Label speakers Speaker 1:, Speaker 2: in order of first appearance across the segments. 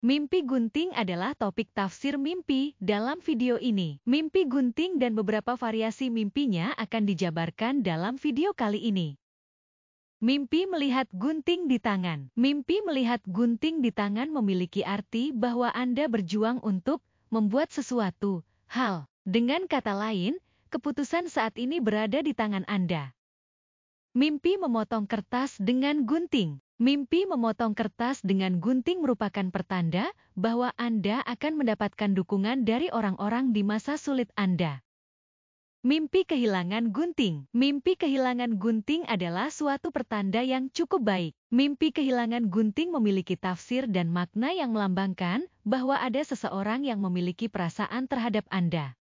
Speaker 1: Mimpi gunting adalah topik tafsir mimpi dalam video ini. Mimpi gunting dan beberapa variasi mimpinya akan dijabarkan dalam video kali ini. Mimpi melihat gunting di tangan. Mimpi melihat gunting di tangan memiliki arti bahwa Anda berjuang untuk membuat sesuatu hal. Dengan kata lain, keputusan saat ini berada di tangan Anda. Mimpi memotong kertas dengan gunting. Mimpi memotong kertas dengan gunting merupakan pertanda bahwa Anda akan mendapatkan dukungan dari orang-orang di masa sulit Anda. Mimpi kehilangan gunting. Mimpi kehilangan gunting adalah suatu pertanda yang cukup baik. Mimpi kehilangan gunting memiliki tafsir dan makna yang melambangkan bahwa ada seseorang yang memiliki perasaan terhadap Anda.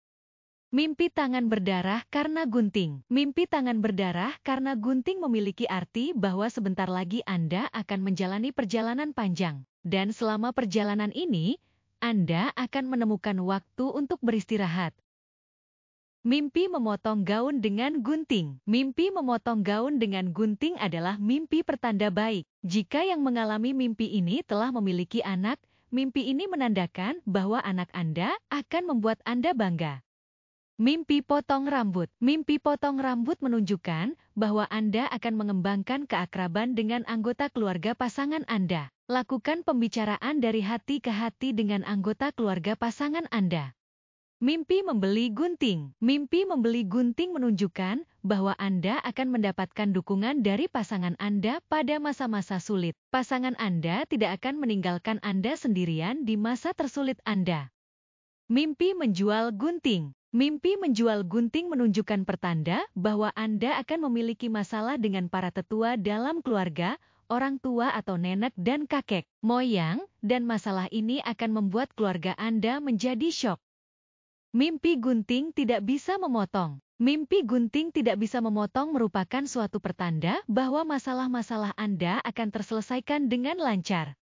Speaker 1: Mimpi tangan berdarah karena gunting. Mimpi tangan berdarah karena gunting memiliki arti bahwa sebentar lagi Anda akan menjalani perjalanan panjang. Dan selama perjalanan ini, Anda akan menemukan waktu untuk beristirahat. Mimpi memotong gaun dengan gunting. Mimpi memotong gaun dengan gunting adalah mimpi pertanda baik. Jika yang mengalami mimpi ini telah memiliki anak, mimpi ini menandakan bahwa anak Anda akan membuat Anda bangga. Mimpi potong rambut Mimpi potong rambut menunjukkan bahwa Anda akan mengembangkan keakraban dengan anggota keluarga pasangan Anda. Lakukan pembicaraan dari hati ke hati dengan anggota keluarga pasangan Anda. Mimpi membeli gunting Mimpi membeli gunting menunjukkan bahwa Anda akan mendapatkan dukungan dari pasangan Anda pada masa-masa sulit. Pasangan Anda tidak akan meninggalkan Anda sendirian di masa tersulit Anda. Mimpi menjual gunting. Mimpi menjual gunting menunjukkan pertanda bahwa Anda akan memiliki masalah dengan para tetua dalam keluarga, orang tua atau nenek dan kakek, moyang, dan masalah ini akan membuat keluarga Anda menjadi shock. Mimpi gunting tidak bisa memotong. Mimpi gunting tidak bisa memotong merupakan suatu pertanda bahwa masalah-masalah Anda akan terselesaikan dengan lancar.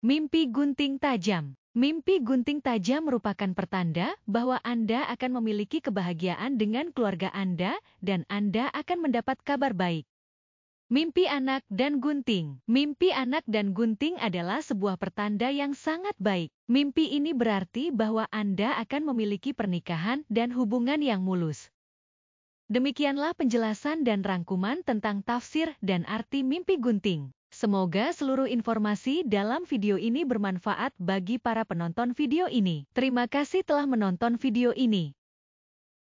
Speaker 1: Mimpi gunting tajam Mimpi gunting tajam merupakan pertanda bahwa Anda akan memiliki kebahagiaan dengan keluarga Anda dan Anda akan mendapat kabar baik. Mimpi anak dan gunting Mimpi anak dan gunting adalah sebuah pertanda yang sangat baik. Mimpi ini berarti bahwa Anda akan memiliki pernikahan dan hubungan yang mulus. Demikianlah penjelasan dan rangkuman tentang tafsir dan arti mimpi gunting. Semoga seluruh informasi dalam video ini bermanfaat bagi para penonton video ini. Terima kasih telah menonton video ini.